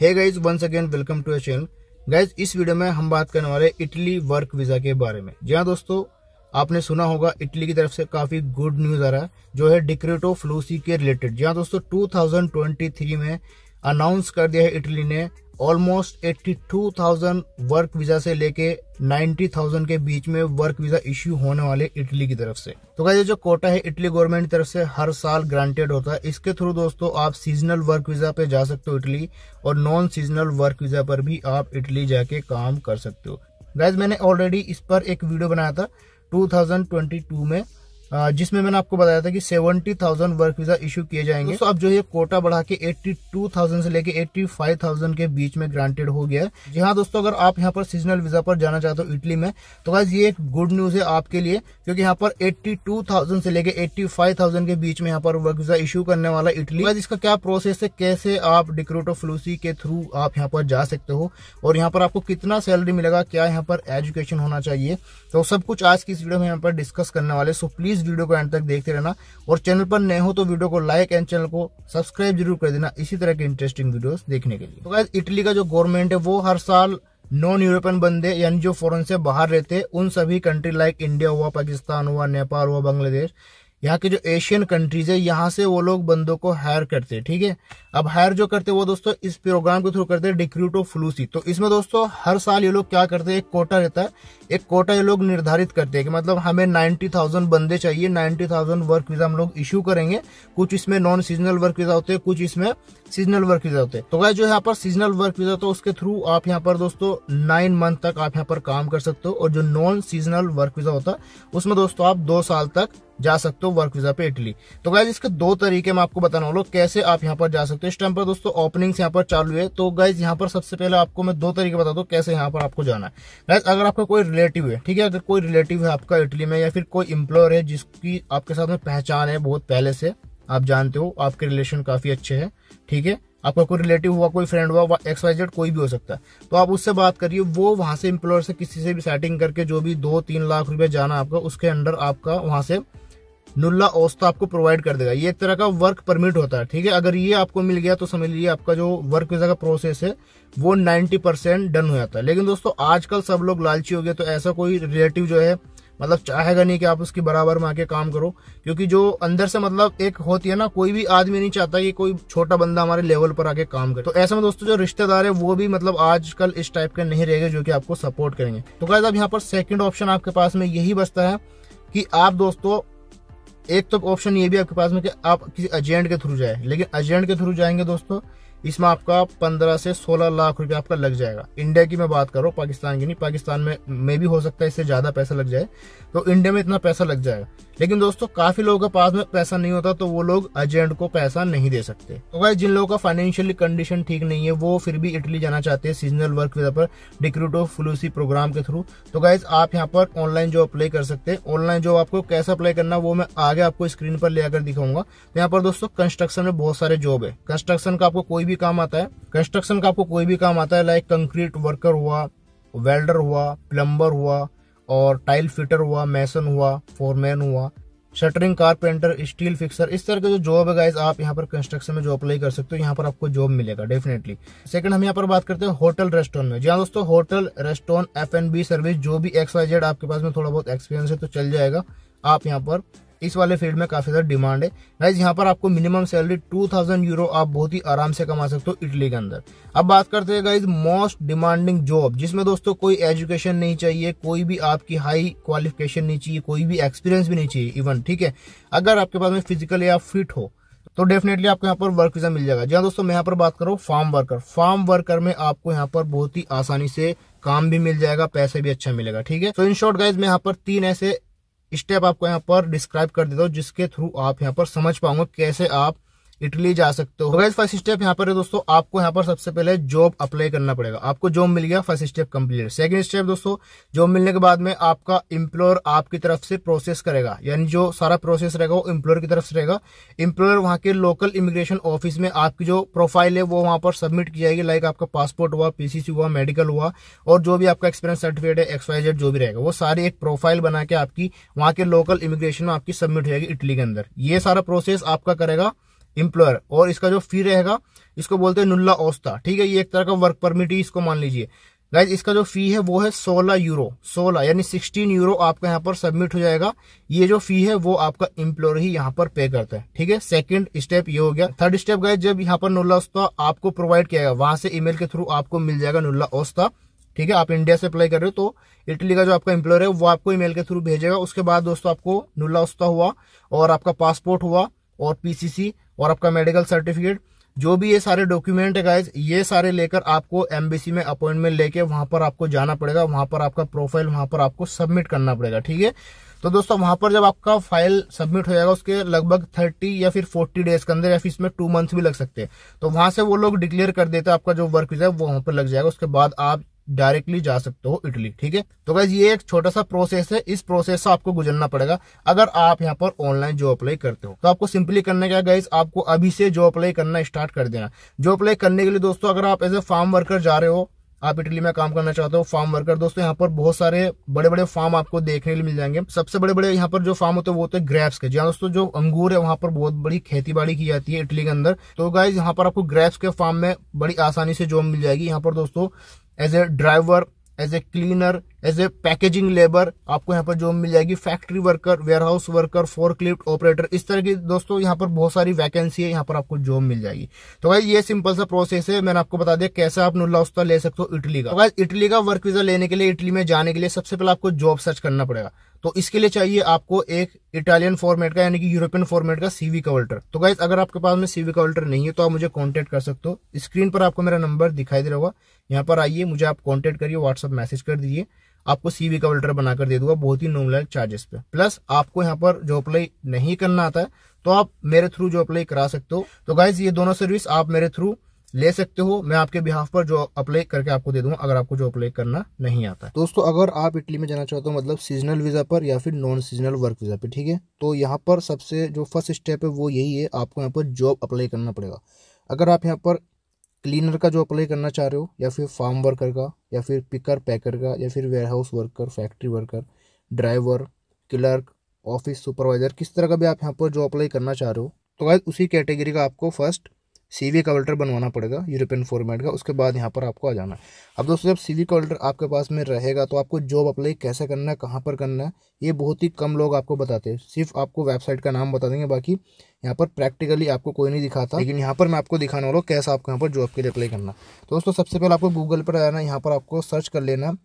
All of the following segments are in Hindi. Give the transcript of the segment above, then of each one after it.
hey guys once again welcome to our channel guys इस वीडियो में हम बात करने वाले इटली वर्क वीजा के बारे में जी हाँ दोस्तों आपने सुना होगा इटली की तरफ से काफी गुड न्यूज आ रहा है जो है डिक्रेटो फ्लूसी के रिलेटेड जी हाँ दोस्तों 2023 में अनाउंस कर दिया है इटली ने ऑलमोस्ट 82,000 वर्क वीजा से लेके 90,000 के बीच में वर्क वीजा इश्यू होने वाले इटली की तरफ से तो क्या जो कोटा है इटली गवर्नमेंट की तरफ से हर साल ग्रांटेड होता है इसके थ्रू दोस्तों आप सीजनल वर्क वीजा पे जा सकते हो इटली और नॉन सीजनल वर्क वीजा पर भी आप इटली जाके काम कर सकते हो गैज मैंने ऑलरेडी इस पर एक वीडियो बनाया था 2022 में जिसमें मैंने आपको बताया था कि 70,000 वर्क वीजा इशू किए जाएंगे तो अब जो ये कोटा बढ़ा के 82,000 से लेके 85,000 के बीच में ग्रांटेड हो गया है जी हाँ दोस्तों अगर आप यहाँ पर सीजनल वीजा पर जाना चाहते हो इटली में तो बस ये एक गुड न्यूज है आपके लिए क्योंकि यहाँ पर 82,000 से लेके 85,000 के बीच में यहाँ पर वर्क वीजा इशू करने वाला इटली बस इसका क्या प्रोसेस है कैसे आप डिक्रोटो फ्लूसी के थ्रू आप यहाँ पर जा सकते हो और यहाँ पर आपको कितना सैलरी मिलेगा क्या यहाँ पर एजुकेशन होना चाहिए तो सब कुछ आज की इस वीडियो में यहाँ पर डिस्कस करने वाले सो प्लीज प्लीज वीडियो को एंड तक देखते रहना और चैनल पर नए हो तो वीडियो को लाइक एंड चैनल को सब्सक्राइब जरूर कर देना इसी तरह के इंटरेस्टिंग वीडियो देखने के लिए तो गाइज इटली का जो गवर्नमेंट है वो हर साल नॉन यूरोपियन बंदे यानी जो फॉरन से बाहर रहते उन सभी कंट्री लाइक इंडिया हुआ पाकिस्तान हुआ नेपाल हुआ बांग्लादेश यहाँ के जो एशियन कंट्रीज है यहाँ से वो लोग बंदों को हायर करते हैं ठीक है अब हायर जो करते हैं वो दोस्तों इस प्रोग्राम के थ्रू करते हैं डिक्रूटो फ्लूसी तो इसमें दोस्तों हर साल ये लोग क्या करते हैं एक कोटा रहता है एक कोटा ये लोग निर्धारित करते हैं कि मतलब हमें 90,000 बंदे चाहिए 90,000 वर्क वीजा हम लोग इशू करेंगे कुछ इसमें नॉन सीजनल वर्क वीजा होते हैं कुछ इसमें सीजनल वर्क वीजा होते हैं तो गाय जो यहाँ पर सीजनल वर्क वीजा तो उसके थ्रू आप यहाँ पर दोस्तों नाइन मंथ तक आप यहाँ पर काम कर सकते हो और जो नॉन सीजनल वर्क वीजा होता है उसमें दोस्तों आप दो साल तक जा सकते हो वर्क वीजा पे इटली तो गाइज इसके दो तरीके मैं आपको बताना वाला हूँ कैसे आप यहाँ पर जा सकते हो इस टाइम पर दोस्तों ओपनिंग यहाँ पर चालू है तो गाइज यहाँ पर सबसे पहले आपको मैं दो तरीके बता दू कैसे यहाँ पर आपको जाना है गाइज अगर आपका कोई रिलेटिव है ठीक है अगर कोई रिलेटिव है आपका इटली में या फिर कोई इम्प्लॉयर है जिसकी आपके साथ में पहचान है बहुत पहले से आप जानते हो आपके रिलेशन काफी अच्छे है ठीक है आपका कोई रिलेटिव हुआ कोई फ्रेंड हुआ एक्स वाई जेड कोई भी हो सकता है तो आप उससे बात करिए वो वहां से इम्प्लॉयर से किसी से भी सेटिंग करके जो भी दो तीन लाख रुपए जाना आपका उसके अंडर आपका वहां से नुल्ला औस्त तो आपको प्रोवाइड कर देगा ये एक तरह का वर्क परमिट होता है ठीक है अगर ये आपको मिल गया तो समझ लीजिए आपका जो वर्क वीजा का प्रोसेस है वो 90 परसेंट डन हो जाता है लेकिन दोस्तों आजकल सब लोग लालची हो गए तो ऐसा कोई रिलेटिव जो है मतलब चाहेगा नहीं कि आप उसकी बराबर में आके काम करो क्योंकि जो अंदर से मतलब एक होती है ना कोई भी आदमी नहीं चाहता कि कोई छोटा बंदा हमारे लेवल पर आके काम करे तो ऐसे में दोस्तों जो रिश्तेदार है वो भी मतलब आजकल इस टाइप के नहीं रहेंगे जो कि आपको सपोर्ट करेंगे तो कहते अब यहाँ पर सेकेंड ऑप्शन आपके पास में यही बचता है कि आप दोस्तों एक तो ऑप्शन ये भी आपके पास में कि आप किसी एजेंट के थ्रू जाए लेकिन एजेंट के थ्रू जाएंगे दोस्तों इसमें आपका पंद्रह से सोलह लाख रुपया आपका लग जाएगा इंडिया की मैं बात कर रहा हूँ पाकिस्तान की नहीं पाकिस्तान में में भी हो सकता है इससे ज्यादा पैसा लग जाए तो इंडिया में इतना पैसा लग जाएगा लेकिन दोस्तों काफी लोगों के पास में पैसा नहीं होता तो वो लोग एजेंट को पैसा नहीं दे सकते तो गाइस जिन लोगों का फाइनेंशियली कंडीशन ठीक नहीं है वो फिर भी इटली जाना चाहते हैं सीजनल वर्क वीजा पर डिक्रूट ऑफ फ्लूसी प्रोग्राम के थ्रू तो गाइज आप यहाँ पर ऑनलाइन जॉब अप्लाई कर सकते हैं ऑनलाइन जॉब आपको कैसे अप्लाई करना वो मैं आगे आपको स्क्रीन पर लेकर दिखाऊंगा तो यहाँ पर दोस्तों कंस्ट्रक्शन में बहुत सारे जॉब है कंस्ट्रक्शन का आपको कोई भी काम आता है कंस्ट्रक्शन का आपको कोई भी काम आता है लाइक कंक्रीट वर्कर हुआ वेल्डर हुआ प्लम्बर हुआ और टाइल फिटर हुआ मैसन हुआ फोरमैन हुआ शटरिंग कारपेंटर स्टील फिक्सर इस तरह के जो जॉब है गाइज आप यहाँ पर कंस्ट्रक्शन में जो अप्लाई कर सकते हो यहाँ पर आपको जॉब मिलेगा डेफिनेटली सेकंड हम यहाँ पर बात करते हैं होटल रेस्टोरेंट में जी हाँ दोस्तों hotel restaurant F B service जो भी एक्स वाई जेड आपके पास में थोड़ा बहुत एक्सपीरियंस है तो चल जाएगा आप यहाँ पर इस वाले फील्ड में काफी ज्यादा डिमांड है गाइज यहाँ पर आपको मिनिमम सैलरी 2000 यूरो आप बहुत ही आराम से कमा सकते हो इटली के अंदर अब बात करते हैं गाइज मोस्ट डिमांडिंग जॉब जिसमें दोस्तों कोई एजुकेशन नहीं चाहिए कोई भी आपकी हाई क्वालिफिकेशन नहीं चाहिए कोई भी एक्सपीरियंस भी नहीं चाहिए इवन ठीक है अगर आपके पास में फिजिकली आप फिट हो तो डेफिनेटली आपको यहाँ पर वर्क वीजा मिल जाएगा जहाँ दोस्तों मैं यहाँ पर बात करो फार्म वर्कर फार्म वर्कर में आपको यहाँ पर बहुत ही आसानी से काम भी मिल जाएगा पैसे भी अच्छा मिलेगा ठीक है तो इन शॉर्ट गाइज मैं यहाँ पर तीन ऐसे स्टेप आपको यहाँ पर डिस्क्राइब कर देता हूँ जिसके थ्रू आप यहाँ पर समझ पाऊंगा कैसे आप इटली जा सकते हो गैस फर्स्ट स्टेप यहाँ पर है दोस्तों आपको यहाँ पर सबसे पहले जॉब अप्लाई करना पड़ेगा आपको जॉब मिल गया first step complete second step दोस्तों जॉब मिलने के बाद में आपका इम्प्लॉयर आपकी तरफ से प्रोसेस करेगा यानी जो सारा प्रोसेस रहेगा वो इम्प्लॉयर की तरफ से रहेगा इम्प्लॉयर वहाँ के लोकल इमिग्रेशन ऑफिस में आपकी जो प्रोफाइल है वो वहाँ पर सबमिट की जाएगी लाइक आपका पासपोर्ट हुआ पीसीसी हुआ मेडिकल हुआ और जो भी आपका एक्सपीरियंस सर्टिफिकेट है एक्सवाइजेड जो भी रहेगा वो सारी एक प्रोफाइल बना के आपकी वहाँ के लोकल इमिग्रेशन में आपकी सबमिट हो जाएगी इटली के अंदर ये सारा प्रोसेस आपका करेगा एम्प्लॉयर और इसका जो फी रहेगा इसको बोलते हैं नुल्ला औस्ता ठीक है ये एक तरह का वर्क परमिट ही इसको मान लीजिए गाइज इसका जो फी है वो है 16 यूरो 16 यानी 16 यूरो आपका यहाँ पर सबमिट हो जाएगा ये जो फी है वो आपका इम्प्लॉयर ही यहाँ पर पे करता है ठीक है सेकंड स्टेप ये हो गया थर्ड स्टेप गाइज जब यहाँ पर नुल्ला औस्ता आपको प्रोवाइड किया गया वहां से ईमेल के थ्रू आपको मिल जाएगा नुल्ला औस्ता ठीक है आप इंडिया से अप्लाई कर रहे हो तो इटली का जो आपका एम्प्लॉयर है वो आपको ईमेल के थ्रू भेजेगा उसके बाद दोस्तों आपको नुल्ला औस्ता हुआ और आपका पासपोर्ट हुआ और पीसीसी और आपका मेडिकल सर्टिफिकेट जो भी ये सारे डॉक्यूमेंट है गाइज ये सारे लेकर आपको एमबीसी में अपॉइंटमेंट लेके वहां पर आपको जाना पड़ेगा वहां पर आपका प्रोफाइल वहां पर आपको सबमिट करना पड़ेगा ठीक है तो दोस्तों वहां पर जब आपका फाइल सबमिट हो जाएगा उसके लगभग थर्टी या फिर फोर्टी डेज के अंदर या फिर इसमें टू मंथ भी लग सकते हैं तो वहां से वो लोग डिक्लेयर कर देते हैं आपका जो वर्क वीजा है वो वहां पर लग जाएगा उसके बाद आप डायरेक्टली जा सकते हो इटली ठीक है तो गाइज ये एक छोटा सा प्रोसेस है इस प्रोसेस से आपको गुजरना पड़ेगा अगर आप यहाँ पर ऑनलाइन जॉब अप्लाई करते हो तो आपको सिंपली करने का गाइज आपको अभी से जॉब अप्लाई करना स्टार्ट कर देना जॉब अप्लाई करने के लिए दोस्तों अगर आप एज ए फार्म वर्कर जा रहे हो आप इटली में काम करना चाहते हो फार्म वर्कर दोस्तों यहाँ पर बहुत सारे बड़े बड़े फार्म आपको देखने के लिए मिल जाएंगे सबसे बड़े बड़े यहाँ पर जो फार्म होते हैं वो होते हैं ग्रेप्स के जहाँ दोस्तों जो अंगूर है वहाँ पर बहुत बड़ी खेती बाड़ी की जाती है इटली के अंदर तो गाइज यहाँ पर आपको ग्रेप्स के फार्म में बड़ी आसानी से जॉब मिल जाएगी यहाँ पर दोस्तों as a driver as a cleaner as a packaging labour आपको यहाँ पर जॉब मिल जाएगी factory worker warehouse worker forklift operator इस तरह की दोस्तों यहाँ पर बहुत सारी वैकेंसी है यहाँ पर आपको जॉब मिल जाएगी तो भाई ये सिंपल सा प्रोसेस है मैंने आपको बता दिया कैसे आप नुला उस्ता ले सकते हो इटली का तो इटली का वर्क वीजा लेने के लिए इटली में जाने के लिए सबसे पहले आपको जॉब सर्च करना पड़ेगा तो इसके लिए चाहिए आपको एक इटालियन फॉर्मेट का यानी कि यूरोपियन फॉर्मेट का सीवी कवल्टर तो गाइज अगर आपके पास में सीवी कवल्टर नहीं है तो आप मुझे कॉन्टेक्ट कर सकते हो स्क्रीन पर आपको मेरा नंबर दिखाई दे रहा होगा यहाँ पर आइए मुझे आप कॉन्टेक्ट करिए व्हाट्सअप मैसेज कर दीजिए आपको सीवी कवल्टर बनाकर दे दूंगा बहुत ही नॉमिनल चार्जेस पे प्लस आपको यहाँ पर जो अप्लाई नहीं करना आता है तो आप मेरे थ्रू जो अप्लाई करा सकते हो तो गाइज ये दोनों सर्विस आप मेरे थ्रू ले सकते हो मैं आपके बिहाफ पर जो अप्लाई करके आपको दे दूंगा अगर आपको जो अप्लाई करना नहीं आता दोस्तों अगर आप इटली में जाना चाहते हो मतलब सीजनल वीजा पर या फिर नॉन सीजनल वर्क वीजा पे ठीक है तो यहाँ पर सबसे जो फर्स्ट स्टेप है वो यही है आपको यहाँ पर जॉब अप्लाई करना पड़ेगा अगर आप यहाँ पर क्लीनर का जो अप्लाई करना चाह रहे हो या फिर फार्म वर्कर का या फिर पिकर पैकर का या फिर warehouse worker factory worker driver clerk office supervisor किस तरह का भी आप यहाँ पर जो अप्लाई करना चाह रहे हो तो गाइज उसी कैटेगरी का आपको फर्स्ट सी का अल्टर बनवाना पड़ेगा यूरोपियन फॉर्मेट का उसके बाद यहाँ पर आपको आ जाना है अब दोस्तों जब सी का अल्टर आपके पास में रहेगा तो आपको जॉब अप्लाई कैसे करना है कहाँ पर करना है ये बहुत ही कम लोग आपको बताते हैं सिर्फ आपको वेबसाइट का नाम बता देंगे बाकी यहाँ पर प्रैक्टिकली आपको कोई नहीं दिखाता लेकिन यहाँ पर मैं आपको दिखाने वाला हूँ कैसे आपको यहाँ पर जॉब के लिए अप्लाई करना तो दोस्तों सबसे पहले आपको गूगल पर आना यहाँ पर आपको सर्च कर लेना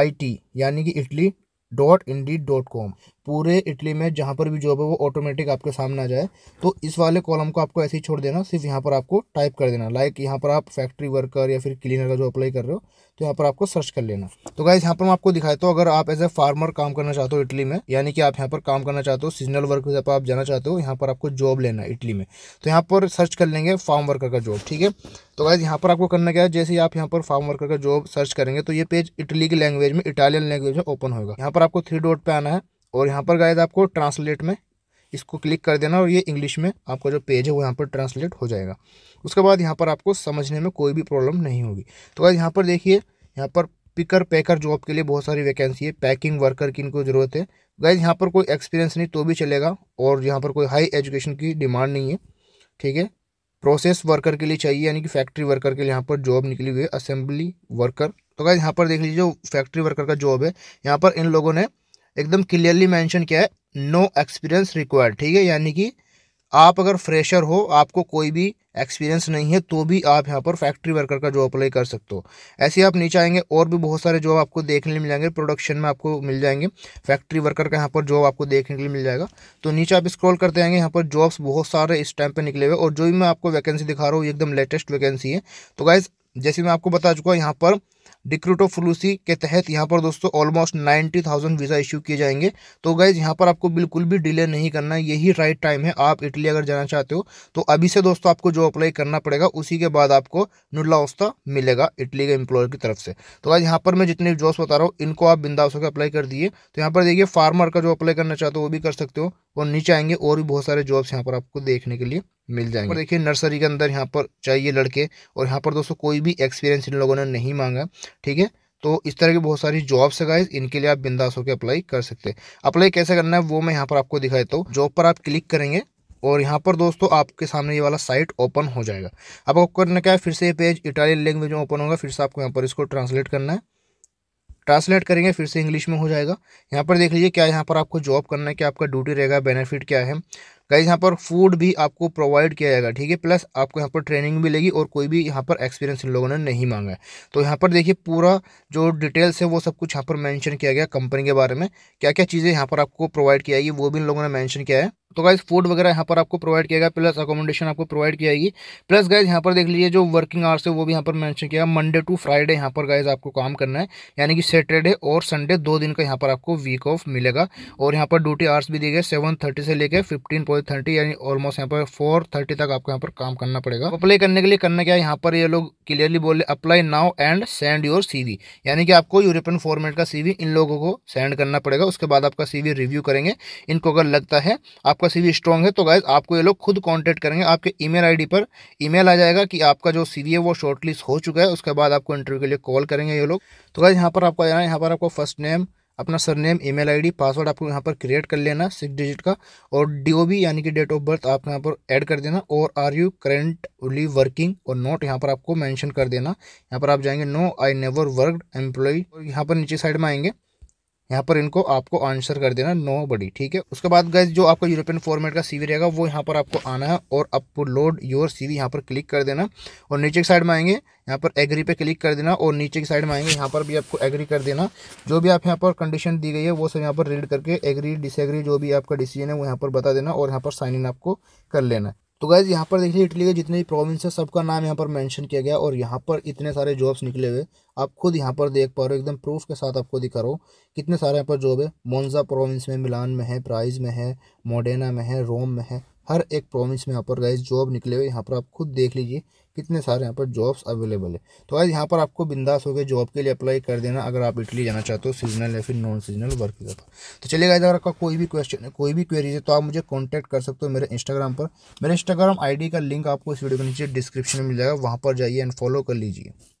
आई यानी कि Italy dot indeed dot com पूरे इटली में जहाँ पर भी जॉब है वो ऑटोमेटिक आपके सामने आ जाए तो इस वाले कॉलम को आपको ऐसे ही छोड़ देना सिर्फ यहाँ पर आपको टाइप कर देना लाइक यहाँ पर आप फैक्ट्री वर्कर या फिर क्लीनर का जो अप्लाई कर रहे हो तो यहाँ पर आपको सर्च कर लेना तो गाइज यहाँ पर मैं आपको दिखाया तो अगर आप एज ए फार्मर काम करना चाहते हो इटली में यानी कि आप यहाँ पर काम करना चाहते हो सीजनल वर्क पर आप जाना चाहते हो यहाँ पर आपको जॉब लेना है इटली में तो यहाँ पर सर्च कर लेंगे फार्म वर्कर का जॉब ठीक है तो गाइज यहाँ पर आपको करना क्या है जैसे ही आप यहाँ पर फार्म वर्कर का जॉब सर्च करेंगे तो ये पेज इटली की लैंग्वेज में इटालियन लैंग्वेज में ओपन होगा यहाँ पर आपको थ्री डॉट पे आना है और यहाँ पर गायद आपको ट्रांसलेट में इसको क्लिक कर देना और ये इंग्लिश में आपका जो पेज है वो यहाँ पर ट्रांसलेट हो जाएगा उसके बाद यहाँ पर आपको समझने में कोई भी प्रॉब्लम नहीं होगी तो गायद यहाँ पर देखिए यहाँ पर पिकर पैकर जॉब के लिए बहुत सारी वैकेंसी है पैकिंग वर्कर की इनको ज़रूरत है गाइज यहाँ पर कोई एक्सपीरियंस नहीं तो भी चलेगा और यहाँ पर कोई हाई एजुकेशन की डिमांड नहीं है ठीक है प्रोसेस वर्कर के लिए चाहिए यानी कि फैक्ट्री वर्कर के लिए यहाँ पर जॉब निकली हुई है असेंबली वर्कर तो गाइज यहाँ पर देख लीजिए जो फैक्ट्री वर्कर का जॉब है यहाँ पर इन लोगों ने एकदम क्लियरली मेंशन किया है नो एक्सपीरियंस रिक्वायर्ड ठीक है यानी कि आप अगर फ्रेशर हो आपको कोई भी एक्सपीरियंस नहीं है तो भी आप यहाँ पर फैक्ट्री वर्कर का जॉब अप्लाई कर सकते हो ऐसे आप नीचे आएंगे और भी बहुत सारे जॉब आपको देखने के लिए मिल जाएंगे प्रोडक्शन में आपको मिल जाएंगे फैक्ट्री वर्कर का यहाँ पर जॉब आपको देखने के लिए मिल जाएगा तो नीचे आप स्क्रॉल करते आएंगे यहाँ पर जॉब्स बहुत सारे इस टाइम पर निकले हुए और जो भी मैं आपको वैकेंसी दिखा रहा हूँ एकदम लेटेस्ट वैकेंसी है तो गाइज़ जैसे मैं आपको बता चुका हूँ यहाँ पर डिक्रूटोफ्लूसी के तहत यहाँ पर दोस्तों almost ninety thousand visa issue किए जाएंगे तो गाइज़ यहाँ पर आपको बिल्कुल भी डिले नहीं करना यही राइट टाइम है आप इटली अगर जाना चाहते हो तो अभी से दोस्तों आपको जो अप्लाई करना पड़ेगा उसी के बाद आपको वस्ता मिलेगा इटली के एम्प्लॉयर की तरफ से तो गाइज यहाँ पर मैं जितने जॉब्स बता रहा हूँ इनको आप बिंदा होकर अप्लाई कर दिए तो यहाँ पर देखिए फार्मर का जो अप्लाई करना चाहते हो वो भी कर सकते हो और नीचे आएंगे और भी बहुत सारे जॉब्स यहाँ पर आपको देखने के लिए मिल जाएंगे देखिए नर्सरी के अंदर यहाँ पर चाहिए लड़के और यहाँ पर दोस्तों कोई भी एक्सपीरियंस इन लोगों ने नहीं मांगा ठीक है तो इस तरह की बहुत सारी जॉब्स है गाइज इनके लिए आप बिंदास होकर अप्लाई कर सकते हैं अप्लाई कैसे करना है वो मैं यहाँ पर आपको दिखा देता हूँ जॉब पर आप क्लिक करेंगे और यहाँ पर दोस्तों आपके सामने ये वाला साइट ओपन हो जाएगा अब आपको करना क्या है फिर से ये पेज इटालियन लैंग्वेज में ओपन होगा फिर से आपको यहाँ पर इसको ट्रांसलेट करना है ट्रांसलेट करेंगे फिर से इंग्लिश में हो जाएगा यहाँ पर देख लीजिए क्या यहाँ पर आपको जॉब करना है क्या आपका ड्यूटी रहेगा बेनिफिट क्या है गाइज यहाँ पर फूड भी आपको प्रोवाइड किया जाएगा ठीक है प्लस आपको यहाँ पर ट्रेनिंग भी लेगी और कोई भी यहाँ पर एक्सपीरियंस इन लोगों ने नहीं मांगा है तो यहाँ पर देखिए पूरा जो डिटेल्स है वो सब कुछ यहाँ पर मेंशन किया गया कंपनी के बारे में क्या क्या चीज़ें यहाँ पर आपको प्रोवाइड किया जाएगी वो भी इन लोगों ने मैंशन किया है तो गाइज फूड वगैरह यहाँ पर आपको प्रोवाइड किया गया प्लस अकोमोडेशन आपको प्रोवाइड किया जाएगी प्लस गाइज यहाँ पर देख लीजिए जो वर्किंग आवर्स है वो भी यहाँ पर मैंशन किया मंडे टू फ्राइडे यहाँ पर गाइज आपको काम करना है यानी कि सैटरडे और संडे दो दिन का यहाँ पर आपको वीक ऑफ मिलेगा और यहाँ पर ड्यूटी आवर्स भी दिए गए सेवन थर्टी से लेकर फिफ्टीन पॉइंट थर्टी यानी ऑलमोस्ट यहाँ पर फोर थर्टी तक आपको यहाँ पर काम करना पड़ेगा अप्लाई करने के लिए करना क्या है यहाँ पर ये लोग क्लियरली बोल रहे apply now and send your CV यानी कि आपको यूरोपियन फॉर्मेट का सीवी इन लोगों को सेंड करना पड़ेगा उसके बाद आपका सीवी रिव्यू करेंगे इनको अगर लगता है आपका सीवी स्ट्रांग है तो गाइज आपको ये लोग खुद कॉन्टेक्ट करेंगे आपके ईमेल आईडी पर ईमेल आ जाएगा कि आपका जो वी है वो शॉर्टलिस्ट हो चुका है उसके बाद आपको इंटरव्यू के लिए कॉल करेंगे ये लोग तो गाइज यहाँ पर आपको जाना यहाँ पर आपको फर्स्ट नेम अपना सरनेम ईमेल आईडी पासवर्ड आपको यहाँ पर क्रिएट कर लेना सिक्स डिजिट का और डीओबी यानी कि डेट ऑफ बर्थ आप यहाँ पर ऐड कर देना और आर यू ओली वर्किंग और नोट यहाँ पर आपको मेंशन कर देना यहाँ पर आप जाएंगे no I never worked employ और यहाँ पर नीचे साइड में आएंगे यहाँ पर इनको आपको आंसर कर देना नो बडी ठीक है उसके बाद गैस जो आपका यूरोपियन फॉर्मेट का सीवी रहेगा वो यहाँ पर आपको आना है और अपलोड योर सीवी यहाँ पर क्लिक कर देना और नीचे की साइड में आएंगे यहाँ पर एग्री पे क्लिक कर देना और नीचे की साइड में आएंगे यहाँ पर भी आपको एग्री कर देना जो भी आप यहाँ पर कंडीशन दी गई है वो सब यहाँ पर रीड करके एग्री डिसएग्री जो भी आपका डिसीजन है वो यहाँ पर बता देना और यहाँ पर साइन इन आपको कर लेना तो गाइज यहाँ पर देखिए इटली के जितने भी प्रोविंस है सबका नाम यहाँ पर मेंशन किया गया और यहाँ पर इतने सारे जॉब्स निकले हुए आप खुद यहाँ पर देख पा रहे हो एकदम प्रूफ के साथ आपको दिखा रहा हो कितने सारे यहाँ पर जॉब है मोन्जा प्रोविंस में मिलान में है प्राइज में है मोडेना में है रोम में है हर एक प्रोविंस में यहाँ पर गाइज जॉब निकले हुए यहाँ पर आप खुद देख लीजिए कितने सारे यहाँ पर जॉब्स अवेलेबल है तो आज यहाँ पर आपको बिंदास होकर जॉब के लिए अप्लाई कर देना अगर आप इटली जाना चाहते हो सीजनल या फिर नॉन सीजनल वर्क के तो चलिए गाइज अगर आपका कोई भी क्वेश्चन है कोई भी क्वेरीज है तो आप मुझे कॉन्टैक्ट कर सकते हो मेरे इंस्टाग्राम पर मेरे इंस्टाग्राम आई का लिंक आपको इस वीडियो के नीचे डिस्क्रिप्शन में मिल जाएगा वहाँ पर जाइए एंड फॉलो कर लीजिए